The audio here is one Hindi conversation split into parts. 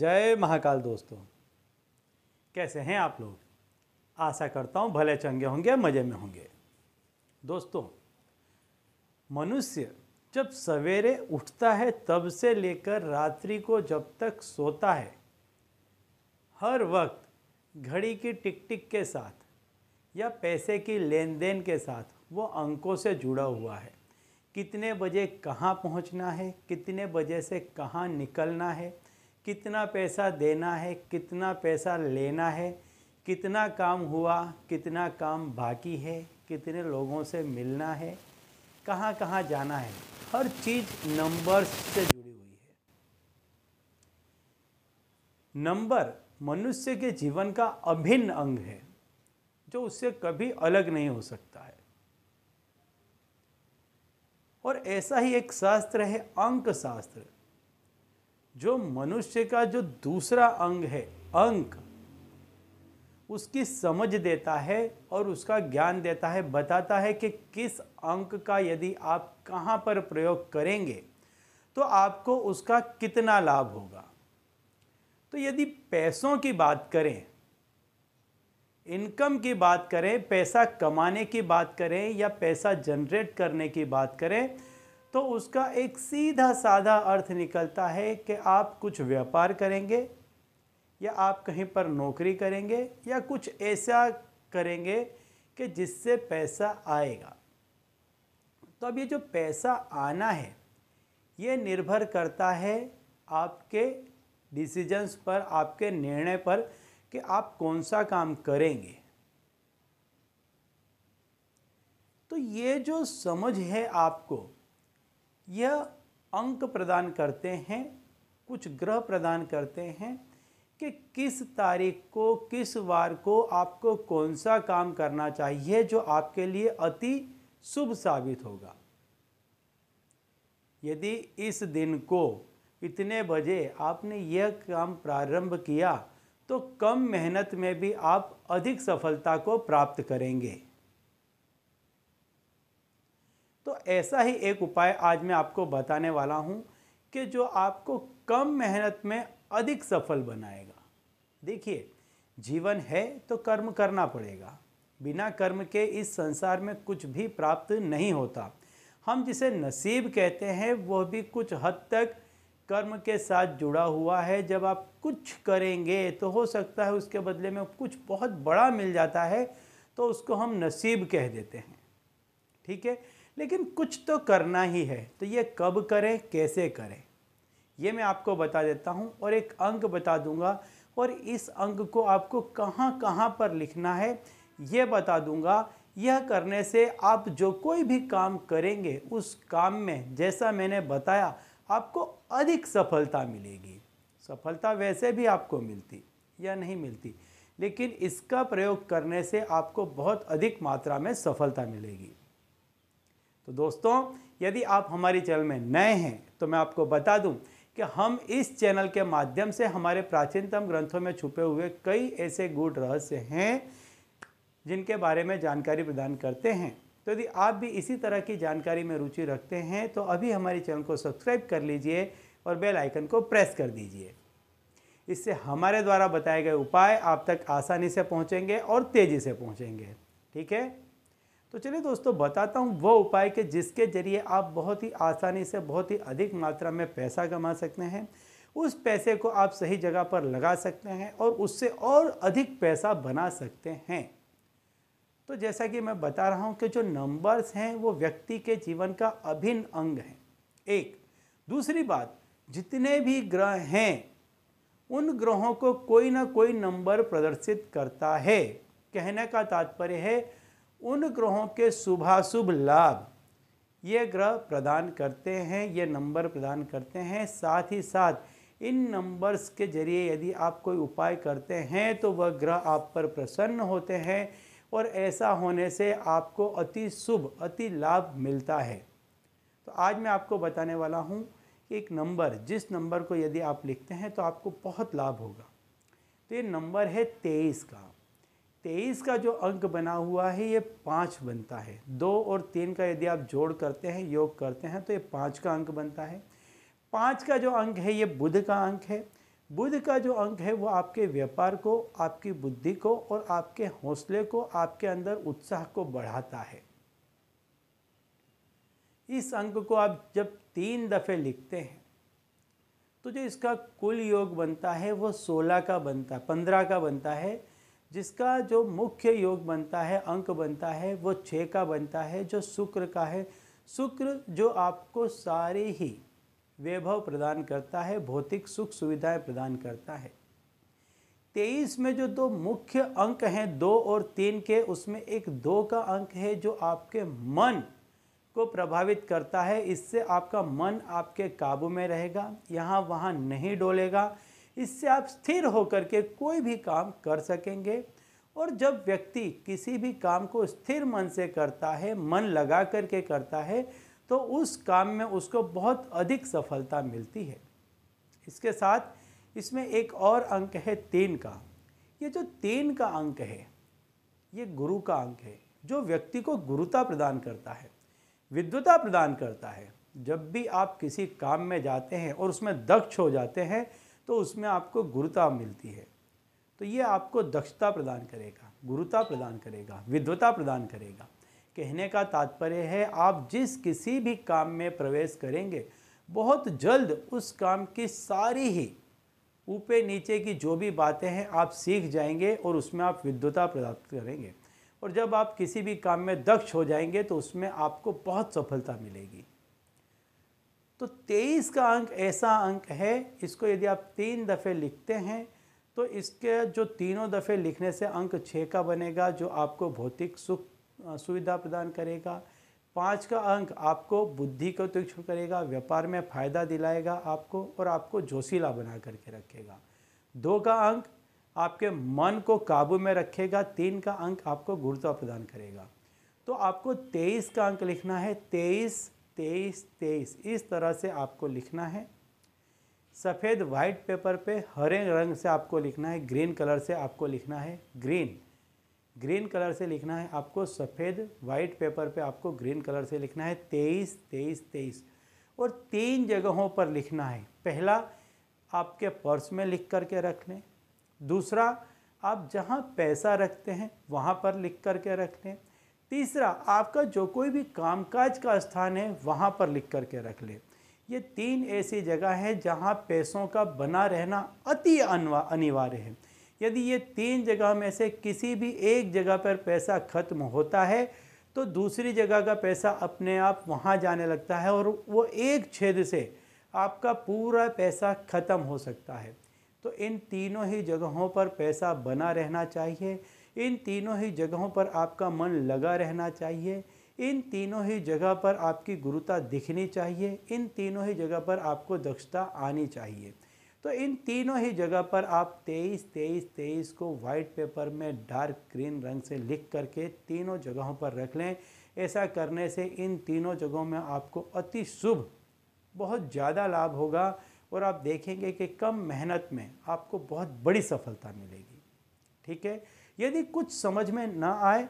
जय महाकाल दोस्तों कैसे हैं आप लोग आशा करता हूँ भले चंगे होंगे मज़े में होंगे दोस्तों मनुष्य जब सवेरे उठता है तब से लेकर रात्रि को जब तक सोता है हर वक्त घड़ी की टिक टिक के साथ या पैसे की लेन देन के साथ वो अंकों से जुड़ा हुआ है कितने बजे कहाँ पहुँचना है कितने बजे से कहाँ निकलना है कितना पैसा देना है कितना पैसा लेना है कितना काम हुआ कितना काम बाकी है कितने लोगों से मिलना है कहाँ कहाँ जाना है हर चीज़ नंबर से जुड़ी हुई है नंबर मनुष्य के जीवन का अभिन्न अंग है जो उससे कभी अलग नहीं हो सकता है और ऐसा ही एक शास्त्र है अंक शास्त्र जो मनुष्य का जो दूसरा अंग है अंक उसकी समझ देता है और उसका ज्ञान देता है बताता है कि किस अंक का यदि आप कहाँ पर प्रयोग करेंगे तो आपको उसका कितना लाभ होगा तो यदि पैसों की बात करें इनकम की बात करें पैसा कमाने की बात करें या पैसा जनरेट करने की बात करें तो उसका एक सीधा साधा अर्थ निकलता है कि आप कुछ व्यापार करेंगे या आप कहीं पर नौकरी करेंगे या कुछ ऐसा करेंगे कि जिससे पैसा आएगा तो अब ये जो पैसा आना है ये निर्भर करता है आपके डिसीजंस पर आपके निर्णय पर कि आप कौन सा काम करेंगे तो ये जो समझ है आपको यह अंक प्रदान करते हैं कुछ ग्रह प्रदान करते हैं कि किस तारीख को किस वार को आपको कौन सा काम करना चाहिए जो आपके लिए अति शुभ साबित होगा यदि इस दिन को इतने बजे आपने यह काम प्रारंभ किया तो कम मेहनत में भी आप अधिक सफलता को प्राप्त करेंगे ऐसा ही एक उपाय आज मैं आपको बताने वाला हूँ कि जो आपको कम मेहनत में अधिक सफल बनाएगा देखिए जीवन है तो कर्म करना पड़ेगा बिना कर्म के इस संसार में कुछ भी प्राप्त नहीं होता हम जिसे नसीब कहते हैं वह भी कुछ हद तक कर्म के साथ जुड़ा हुआ है जब आप कुछ करेंगे तो हो सकता है उसके बदले में कुछ बहुत बड़ा मिल जाता है तो उसको हम नसीब कह देते हैं ठीक है लेकिन कुछ तो करना ही है तो ये कब करें कैसे करें ये मैं आपको बता देता हूँ और एक अंक बता दूँगा और इस अंक को आपको कहाँ कहाँ पर लिखना है ये बता दूँगा यह करने से आप जो कोई भी काम करेंगे उस काम में जैसा मैंने बताया आपको अधिक सफलता मिलेगी सफलता वैसे भी आपको मिलती या नहीं मिलती लेकिन इसका प्रयोग करने से आपको बहुत अधिक मात्रा में सफलता मिलेगी तो दोस्तों यदि आप हमारे चैनल में नए हैं तो मैं आपको बता दूं कि हम इस चैनल के माध्यम से हमारे प्राचीनतम ग्रंथों में छुपे हुए कई ऐसे गूढ़ रहस्य हैं जिनके बारे में जानकारी प्रदान करते हैं तो यदि आप भी इसी तरह की जानकारी में रुचि रखते हैं तो अभी हमारे चैनल को सब्सक्राइब कर लीजिए और बेल आइकन को प्रेस कर दीजिए इससे हमारे द्वारा बताए गए उपाय आप तक आसानी से पहुंचेंगे और तेज़ी से पहुंचेंगे ठीक है तो चलिए दोस्तों बताता हूँ वो उपाय के जिसके ज़रिए आप बहुत ही आसानी से बहुत ही अधिक मात्रा में पैसा कमा सकते हैं उस पैसे को आप सही जगह पर लगा सकते हैं और उससे और अधिक पैसा बना सकते हैं तो जैसा कि मैं बता रहा हूँ कि जो नंबर्स हैं वो व्यक्ति के जीवन का अभिन्न अंग हैं एक दूसरी बात जितने भी ग्रह हैं उन ग्रहों को कोई ना कोई नंबर प्रदर्शित करता है कहने का तात्पर्य है उन ग्रहों के शुभाशुभ लाभ ये ग्रह प्रदान करते हैं ये नंबर प्रदान करते हैं साथ ही साथ इन नंबर्स के जरिए यदि आप कोई उपाय करते हैं तो वह ग्रह आप पर प्रसन्न होते हैं और ऐसा होने से आपको अति शुभ अति लाभ मिलता है तो आज मैं आपको बताने वाला हूँ कि एक नंबर जिस नंबर को यदि आप लिखते हैं तो आपको बहुत लाभ होगा तो ये नंबर है तेईस का तेईस का जो अंक बना हुआ है ये पाँच बनता है दो और तीन का यदि आप जोड़ करते हैं योग करते हैं तो ये पाँच का अंक बनता है पाँच का जो अंक है ये बुध का अंक है बुध का जो अंक है वो आपके व्यापार को आपकी बुद्धि को और आपके हौसले को आपके अंदर उत्साह को बढ़ाता है इस अंक को आप जब तीन दफ़े लिखते हैं तो जो इसका कुल योग बनता है वो सोलह का बनता है पंद्रह का बनता है जिसका जो मुख्य योग बनता है अंक बनता है वो छः का बनता है जो शुक्र का है शुक्र जो आपको सारे ही वैभव प्रदान करता है भौतिक सुख सुविधाएं प्रदान करता है तेईस में जो दो मुख्य अंक हैं दो और तीन के उसमें एक दो का अंक है जो आपके मन को प्रभावित करता है इससे आपका मन आपके काबू में रहेगा यहाँ वहाँ नहीं डोलेगा इससे आप स्थिर होकर के कोई भी काम कर सकेंगे और जब व्यक्ति किसी भी काम को स्थिर मन से करता है मन लगा करके करता है तो उस काम में उसको बहुत अधिक सफलता मिलती है इसके साथ इसमें एक और अंक है तीन का ये जो तीन का अंक है ये गुरु का अंक है जो व्यक्ति को गुरुता प्रदान करता है विद्वता प्रदान करता है जब भी आप किसी काम में जाते हैं और उसमें दक्ष हो जाते हैं तो उसमें आपको गुरुता मिलती है तो ये आपको दक्षता प्रदान करेगा गुरुता प्रदान करेगा विद्वता प्रदान करेगा कहने का तात्पर्य है आप जिस किसी भी काम में प्रवेश करेंगे बहुत जल्द उस काम की सारी ही ऊपर नीचे की जो भी बातें हैं आप सीख जाएंगे और उसमें आप विद्वता प्राप्त करेंगे और जब आप किसी भी काम में दक्ष हो जाएंगे तो उसमें आपको बहुत सफलता मिलेगी तो 23 का अंक ऐसा अंक है इसको यदि आप तीन दफ़े लिखते हैं तो इसके जो तीनों दफ़े लिखने से अंक छः का बनेगा जो आपको भौतिक सुख सुविधा प्रदान करेगा पाँच का अंक आपको बुद्धि को तीक्षण करेगा व्यापार में फ़ायदा दिलाएगा आपको और आपको जोशीला बना करके रखेगा दो का अंक आपके मन को काबू में रखेगा तीन का अंक आपको गुरुत्व प्रदान करेगा तो आपको तेईस का अंक लिखना है तेईस तेईस तेईस इस तरह से आपको लिखना है सफ़ेद वाइट पेपर पे हरे रंग से आपको लिखना है ग्रीन कलर से आपको लिखना है ग्रीन ग्रीन कलर से लिखना है आपको सफ़ेद वाइट पेपर पे आपको ग्रीन कलर से लिखना है तेईस तेईस तेईस और तीन जगहों पर लिखना है पहला आपके पर्स में लिख कर के रख लें दूसरा आप जहाँ पैसा रखते हैं वहाँ पर लिख कर के रख लें तीसरा आपका जो कोई भी कामकाज का स्थान है वहाँ पर लिख कर के रख ले ये तीन ऐसी जगह है जहाँ पैसों का बना रहना अति अनिवार्य है यदि ये तीन जगह में से किसी भी एक जगह पर पैसा खत्म होता है तो दूसरी जगह का पैसा अपने आप वहाँ जाने लगता है और वो एक छेद से आपका पूरा पैसा ख़त्म हो सकता है तो इन तीनों ही जगहों पर पैसा बना रहना चाहिए इन तीनों ही जगहों पर आपका मन लगा रहना चाहिए इन तीनों ही जगह पर आपकी गुरुता दिखनी चाहिए इन तीनों ही जगह पर आपको दक्षता आनी चाहिए तो इन तीनों ही जगह पर आप 23 23 23 को वाइट पेपर में डार्क ग्रीन रंग से लिख करके तीनों जगहों पर रख लें ऐसा करने से इन तीनों जगहों में आपको अति शुभ बहुत ज़्यादा लाभ होगा और आप देखेंगे कि कम मेहनत में आपको बहुत बड़ी सफलता मिलेगी ठीक है यदि कुछ समझ में ना आए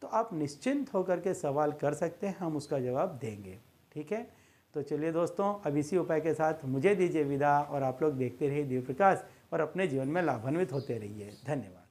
तो आप निश्चिंत होकर के सवाल कर सकते हैं हम उसका जवाब देंगे ठीक है तो चलिए दोस्तों अब इसी उपाय के साथ मुझे दीजिए विदा और आप लोग देखते रहिए दिव्य प्रकाश और अपने जीवन में लाभान्वित होते रहिए धन्यवाद